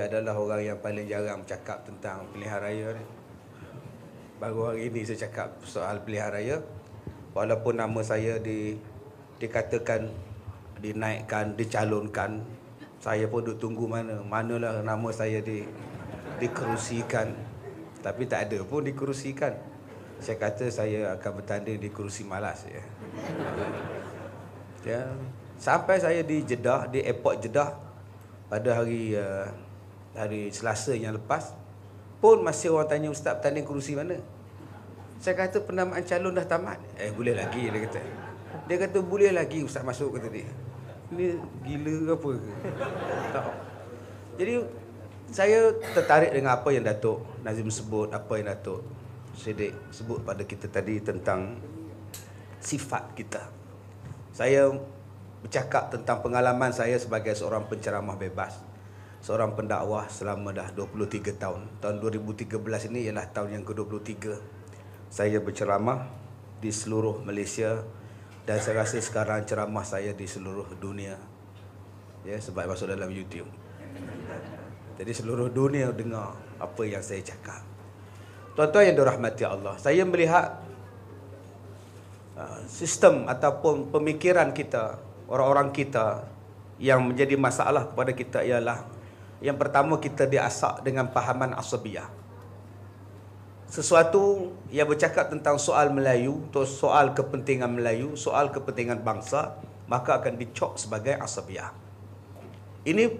dia adalah orang yang paling jarang bercakap tentang pilihan raya ni. Baru hari ini saya cakap soal pilihan raya. Walaupun nama saya di dikatakan dinaikkan, dicalonkan, saya pun duduk tunggu mana. Manalah nama saya di dikerusikan. Tapi tak ada pun dikerusikan. Saya kata saya akan bertanding di kerusi malas ya. Ya. Sampai saya di Jeddah, di airport Jeddah pada hari uh, hari Selasa yang lepas pun masih orang tanya ustaz tanding kerusi mana saya kata penamaan calon dah tamat eh boleh lagi dia kata dia kata boleh lagi ustaz masuk kata dia ni gila ke apa ke tak jadi saya tertarik dengan apa yang Datuk Nazim sebut apa yang Datuk Sedek sebut pada kita tadi tentang sifat kita saya bercakap tentang pengalaman saya sebagai seorang penceramah bebas seorang pendakwah selama dah 23 tahun. Tahun 2013 ini ialah tahun yang ke-23. Saya berceramah di seluruh Malaysia dan saya rasa sekarang ceramah saya di seluruh dunia. Ya, sebab masuk dalam YouTube. Jadi seluruh dunia dengar apa yang saya cakap. Tuan-tuan yang dirahmati Allah, saya melihat uh, sistem ataupun pemikiran kita, orang-orang kita yang menjadi masalah kepada kita ialah yang pertama kita diasak dengan pahaman asabiah Sesuatu yang bercakap tentang soal Melayu atau Soal kepentingan Melayu, soal kepentingan bangsa Maka akan dicok sebagai asabiah Ini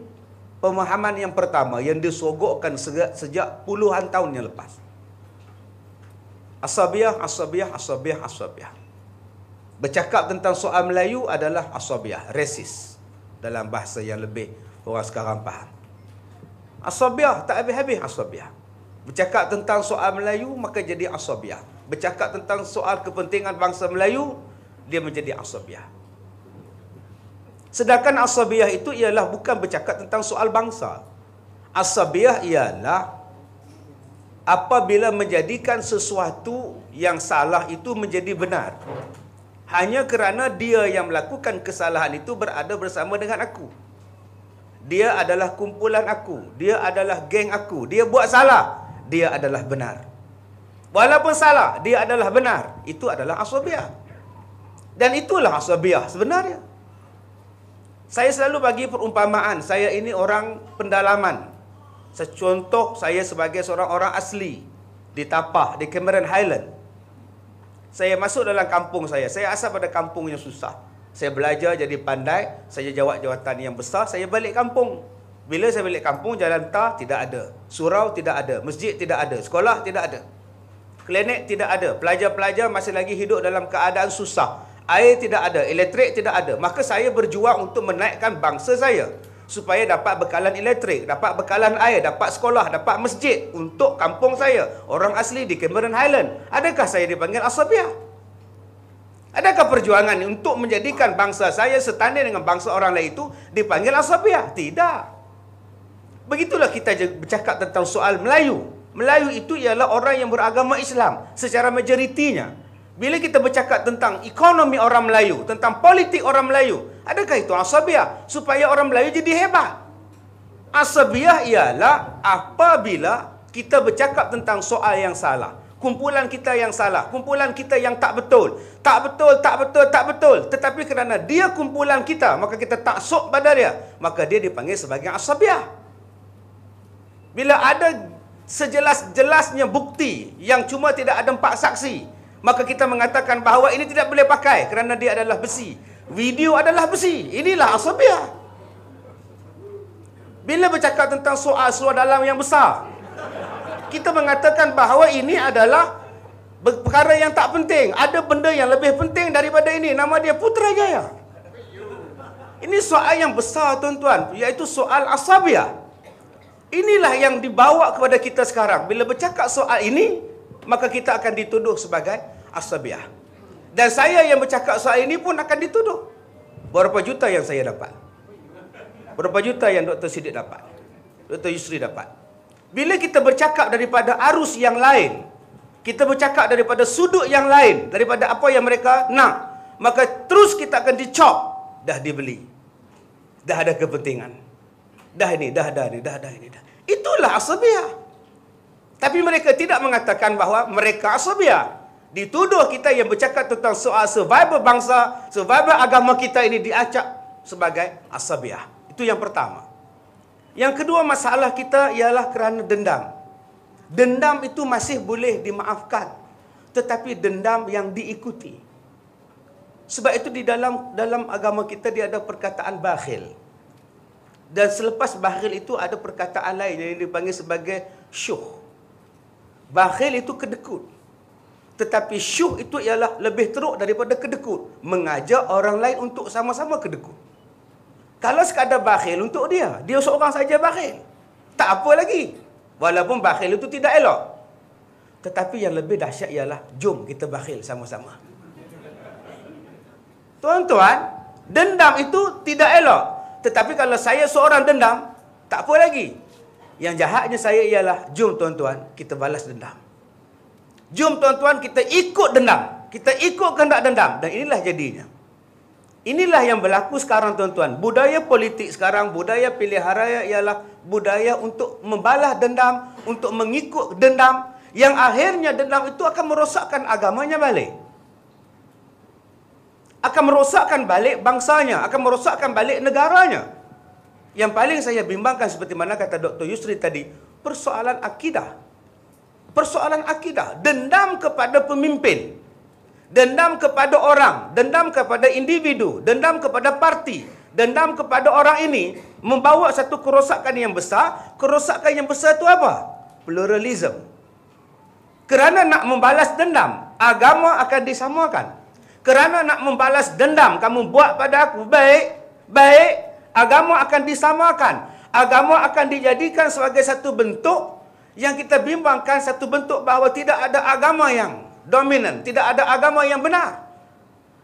pemahaman yang pertama yang disogokkan sejak puluhan tahun yang lepas Asabiah, asabiah, asabiah, asabiah Bercakap tentang soal Melayu adalah asabiah, resis Dalam bahasa yang lebih orang sekarang faham Asabiah tak habis-habis asabiah. Bercakap tentang soal Melayu maka jadi asabiah. Bercakap tentang soal kepentingan bangsa Melayu dia menjadi asabiah. Sedangkan asabiah itu ialah bukan bercakap tentang soal bangsa. Asabiah ialah apabila menjadikan sesuatu yang salah itu menjadi benar. Hanya kerana dia yang melakukan kesalahan itu berada bersama dengan aku. Dia adalah kumpulan aku. Dia adalah geng aku. Dia buat salah. Dia adalah benar. Walaupun salah, dia adalah benar. Itu adalah asabiah. Dan itulah asabiah sebenarnya. Saya selalu bagi perumpamaan. Saya ini orang pendalaman. Secontoh saya sebagai seorang orang asli. Di Tapah, di Cameron Highland. Saya masuk dalam kampung saya. Saya asal pada kampung yang susah. Saya belajar jadi pandai. Saya jawab jawatan yang besar. Saya balik kampung. Bila saya balik kampung, jalan tak, tidak ada. Surau tidak ada. Masjid tidak ada. Sekolah tidak ada. Klinik tidak ada. Pelajar-pelajar masih lagi hidup dalam keadaan susah. Air tidak ada. Elektrik tidak ada. Maka saya berjuang untuk menaikkan bangsa saya. Supaya dapat bekalan elektrik, dapat bekalan air, dapat sekolah, dapat masjid untuk kampung saya. Orang asli di Cameron Highland. Adakah saya dipanggil Asabiah? Adakah perjuangan untuk menjadikan bangsa saya setanding dengan bangsa orang lain itu dipanggil Asabiah? Tidak. Begitulah kita bercakap tentang soal Melayu. Melayu itu ialah orang yang beragama Islam secara majoritinya. Bila kita bercakap tentang ekonomi orang Melayu, tentang politik orang Melayu, adakah itu Asabiah? Supaya orang Melayu jadi hebat. Asabiah ialah apabila kita bercakap tentang soal yang salah. Kumpulan kita yang salah. Kumpulan kita yang tak betul. Tak betul, tak betul, tak betul. Tetapi kerana dia kumpulan kita, maka kita tak sok pada dia. Maka dia dipanggil sebagai asabiah. Bila ada sejelas-jelasnya bukti yang cuma tidak ada empat saksi, maka kita mengatakan bahawa ini tidak boleh pakai kerana dia adalah besi. Video adalah besi. Inilah asabiah. Bila bercakap tentang soal-soal dalam yang besar, kita mengatakan bahawa ini adalah perkara yang tak penting. Ada benda yang lebih penting daripada ini. Nama dia Putrajaya. Ini soal yang besar tuan-tuan. Iaitu soal asabiyah. Inilah yang dibawa kepada kita sekarang. Bila bercakap soal ini, maka kita akan dituduh sebagai asabiyah. Dan saya yang bercakap soal ini pun akan dituduh. Berapa juta yang saya dapat? Berapa juta yang Dr. Sidik dapat? Dr. Yusri dapat? Bila kita bercakap daripada arus yang lain, kita bercakap daripada sudut yang lain, daripada apa yang mereka nak, maka terus kita akan dicop, dah dibeli. Dah ada kepentingan. Dah ini, dah dah ini, dah dah ini, dah. Itulah asabiah. Tapi mereka tidak mengatakan bahawa mereka asabiah. Dituduh kita yang bercakap tentang soal survival bangsa, survival agama kita ini diacak sebagai asabiah. Itu yang pertama. Yang kedua masalah kita ialah kerana dendam. Dendam itu masih boleh dimaafkan. Tetapi dendam yang diikuti. Sebab itu di dalam dalam agama kita dia ada perkataan bakhil. Dan selepas bakhil itu ada perkataan lain yang dipanggil sebagai syuh. Bakhil itu kedekut. Tetapi syuh itu ialah lebih teruk daripada kedekut. Mengajak orang lain untuk sama-sama kedekut. Kalau sekadar bakhil untuk dia, dia seorang saja bakhil. Tak apa lagi. Walaupun bakhil itu tidak elok. Tetapi yang lebih dahsyat ialah jom kita bakhil sama-sama. Tuan-tuan, dendam itu tidak elok. Tetapi kalau saya seorang dendam, tak apa lagi. Yang jahatnya saya ialah jom tuan-tuan kita balas dendam. Jom tuan-tuan kita ikut dendam. Kita ikut kehendak dendam dan inilah jadinya. Inilah yang berlaku sekarang tuan-tuan. Budaya politik sekarang, budaya pilihan raya ialah budaya untuk membalas dendam, untuk mengikut dendam yang akhirnya dendam itu akan merosakkan agamanya balik. Akan merosakkan balik bangsanya, akan merosakkan balik negaranya. Yang paling saya bimbangkan seperti mana kata Dr. Yusri tadi, persoalan akidah. Persoalan akidah, dendam kepada pemimpin dendam kepada orang, dendam kepada individu, dendam kepada parti, dendam kepada orang ini membawa satu kerosakan yang besar. Kerosakan yang besar itu apa? Pluralism. Kerana nak membalas dendam, agama akan disamakan. Kerana nak membalas dendam kamu buat pada aku baik, baik, agama akan disamakan. Agama akan dijadikan sebagai satu bentuk yang kita bimbangkan satu bentuk bahawa tidak ada agama yang dominan. Tidak ada agama yang benar.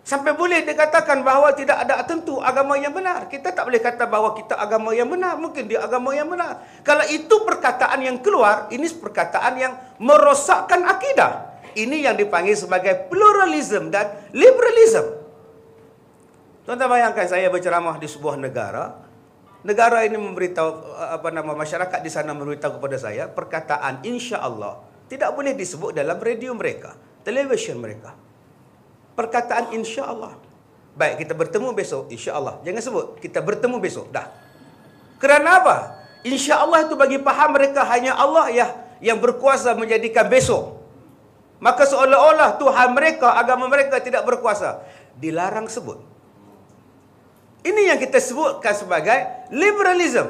Sampai boleh dikatakan bahawa tidak ada tentu agama yang benar. Kita tak boleh kata bahawa kita agama yang benar. Mungkin dia agama yang benar. Kalau itu perkataan yang keluar, ini perkataan yang merosakkan akidah. Ini yang dipanggil sebagai pluralism dan liberalism. Tuan-tuan bayangkan saya berceramah di sebuah negara. Negara ini memberitahu eh, apa nama masyarakat di sana memberitahu kepada saya perkataan insya Allah tidak boleh disebut dalam radio mereka televisyen mereka. Perkataan insya-Allah. Baik kita bertemu besok insya-Allah. Jangan sebut kita bertemu besok. Dah. Kerana apa? Insya-Allah itu bagi paham mereka hanya Allah ya yang berkuasa menjadikan besok. Maka seolah-olah Tuhan mereka, agama mereka tidak berkuasa. Dilarang sebut. Ini yang kita sebutkan sebagai liberalism.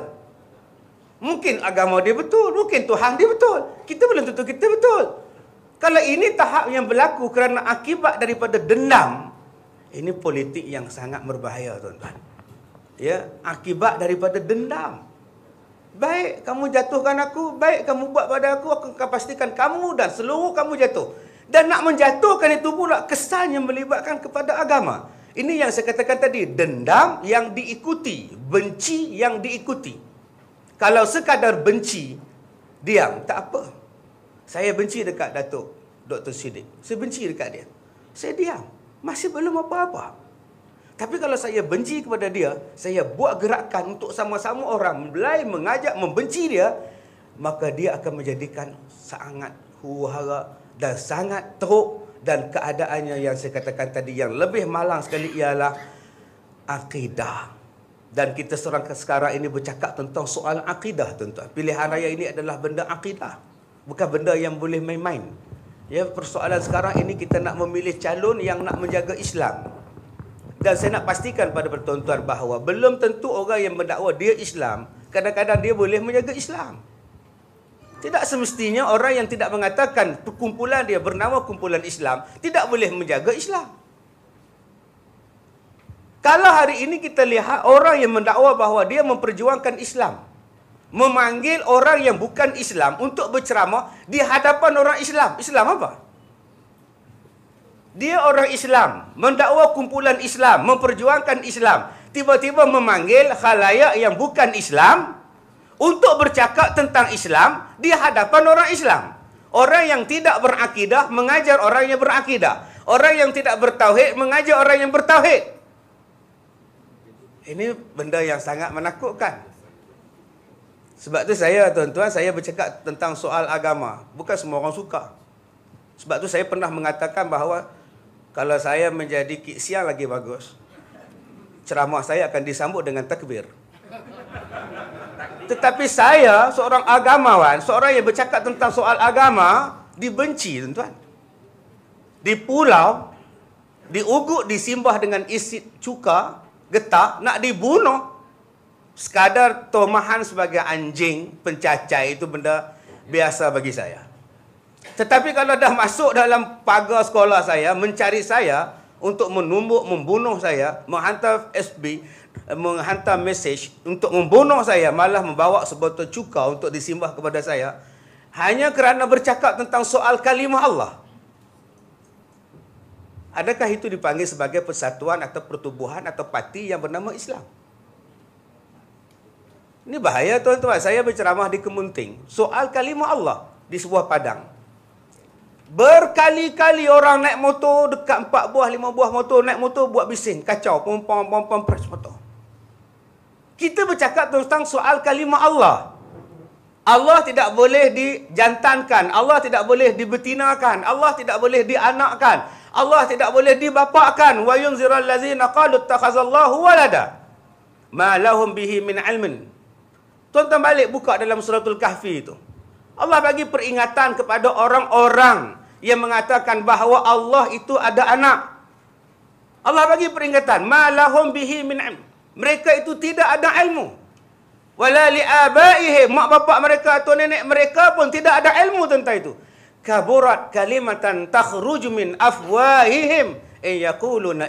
Mungkin agama dia betul, mungkin Tuhan dia betul. Kita belum tentu kita betul. Kalau ini tahap yang berlaku kerana akibat daripada dendam, ini politik yang sangat berbahaya tuan-tuan. Ya, akibat daripada dendam. Baik kamu jatuhkan aku, baik kamu buat pada aku, aku akan pastikan kamu dan seluruh kamu jatuh. Dan nak menjatuhkan itu pula kesan yang melibatkan kepada agama. Ini yang saya katakan tadi, dendam yang diikuti, benci yang diikuti. Kalau sekadar benci, diam, tak apa. Saya benci dekat Datuk Dr. Siddiq. Saya benci dekat dia. Saya diam. Masih belum apa-apa. Tapi kalau saya benci kepada dia, saya buat gerakan untuk sama-sama orang belai mengajak membenci dia, maka dia akan menjadikan sangat huhara dan sangat teruk dan keadaannya yang saya katakan tadi yang lebih malang sekali ialah akidah. Dan kita seorang sekarang ini bercakap tentang soal akidah tuan-tuan. Pilihan raya ini adalah benda akidah bukan benda yang boleh main-main. Ya, persoalan sekarang ini kita nak memilih calon yang nak menjaga Islam. Dan saya nak pastikan pada pertuan-tuan bahawa belum tentu orang yang mendakwa dia Islam, kadang-kadang dia boleh menjaga Islam. Tidak semestinya orang yang tidak mengatakan perkumpulan dia bernama kumpulan Islam tidak boleh menjaga Islam. Kalau hari ini kita lihat orang yang mendakwa bahawa dia memperjuangkan Islam, memanggil orang yang bukan Islam untuk berceramah di hadapan orang Islam. Islam apa? Dia orang Islam, mendakwa kumpulan Islam, memperjuangkan Islam. Tiba-tiba memanggil khalayak yang bukan Islam untuk bercakap tentang Islam di hadapan orang Islam. Orang yang tidak berakidah mengajar orang yang berakidah. Orang yang tidak bertauhid mengajar orang yang bertauhid. Ini benda yang sangat menakutkan. Sebab tu saya tuan-tuan saya bercakap tentang soal agama. Bukan semua orang suka. Sebab tu saya pernah mengatakan bahawa kalau saya menjadi kiksian lagi bagus, ceramah saya akan disambut dengan takbir. Tetapi saya seorang agamawan, seorang yang bercakap tentang soal agama, dibenci tuan-tuan. Di pulau, diugut disimbah dengan isit cuka, getah, nak dibunuh sekadar tomahan sebagai anjing pencacai itu benda biasa bagi saya. Tetapi kalau dah masuk dalam pagar sekolah saya mencari saya untuk menumbuk membunuh saya, menghantar SB, menghantar mesej untuk membunuh saya, malah membawa sebotol cuka untuk disimbah kepada saya hanya kerana bercakap tentang soal kalimah Allah. Adakah itu dipanggil sebagai persatuan atau pertubuhan atau parti yang bernama Islam? Ini bahaya tuan-tuan. Saya berceramah di Kemunting. Soal kalimah Allah di sebuah padang. Berkali-kali orang naik motor dekat empat buah, lima buah motor naik motor buat bising. Kacau. Pom pom pom pom press motor. Kita bercakap tentang soal kalimah Allah. Allah tidak boleh dijantankan. Allah tidak boleh dibetinakan. Allah tidak boleh dianakkan. Allah tidak boleh dibapakkan. Wa yunzirallazina qalu takhazallahu walada. Ma lahum bihi min ilmin. Tuan-tuan balik buka dalam suratul kahfi itu. Allah bagi peringatan kepada orang-orang yang mengatakan bahawa Allah itu ada anak. Allah bagi peringatan. Malahum bihi min ilm. Mereka itu tidak ada ilmu. Walali abaihi. Mak bapak mereka atau nenek mereka pun tidak ada ilmu tentang itu. Kaburat kalimatan takhruj min afwahihim. In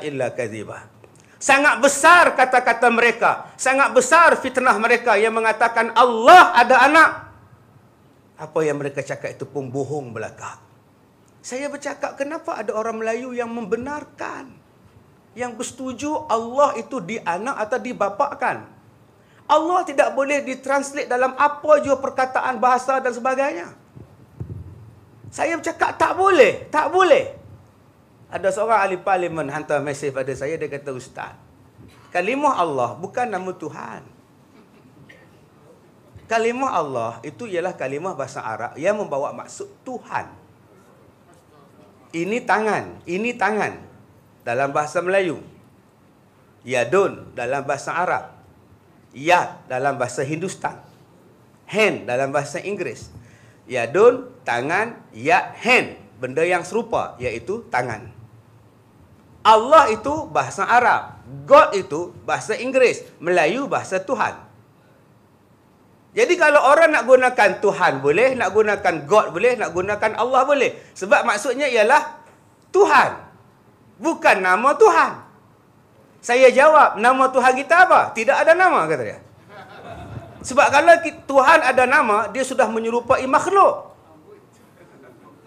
illa kazibah. Sangat besar kata-kata mereka. Sangat besar fitnah mereka yang mengatakan Allah ada anak. Apa yang mereka cakap itu pun bohong belaka. Saya bercakap kenapa ada orang Melayu yang membenarkan. Yang bersetuju Allah itu di anak atau di dibapakkan. Allah tidak boleh ditranslate dalam apa jua perkataan bahasa dan sebagainya. Saya bercakap tak boleh, tak boleh. Ada seorang ahli parlimen hantar mesej pada saya Dia kata ustaz Kalimah Allah bukan nama Tuhan Kalimah Allah itu ialah kalimah bahasa Arab Yang membawa maksud Tuhan Ini tangan Ini tangan Dalam bahasa Melayu Yadun dalam bahasa Arab Yad dalam bahasa Hindustan Hand dalam bahasa Inggeris Yadun, tangan, yad, hand benda yang serupa iaitu tangan. Allah itu bahasa Arab, God itu bahasa Inggeris, Melayu bahasa Tuhan. Jadi kalau orang nak gunakan Tuhan boleh, nak gunakan God boleh, nak gunakan Allah boleh. Sebab maksudnya ialah Tuhan. Bukan nama Tuhan. Saya jawab, nama Tuhan kita apa? Tidak ada nama, kata dia. Sebab kalau Tuhan ada nama, dia sudah menyerupai makhluk.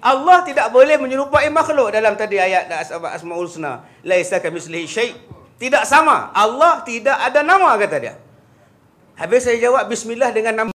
Allah tidak boleh menyerupai makhluk dalam tadi ayat Asmaul Husna. Laisa kamitslihi syai'. Tidak sama. Allah tidak ada nama kata dia. Habis saya jawab bismillah dengan nama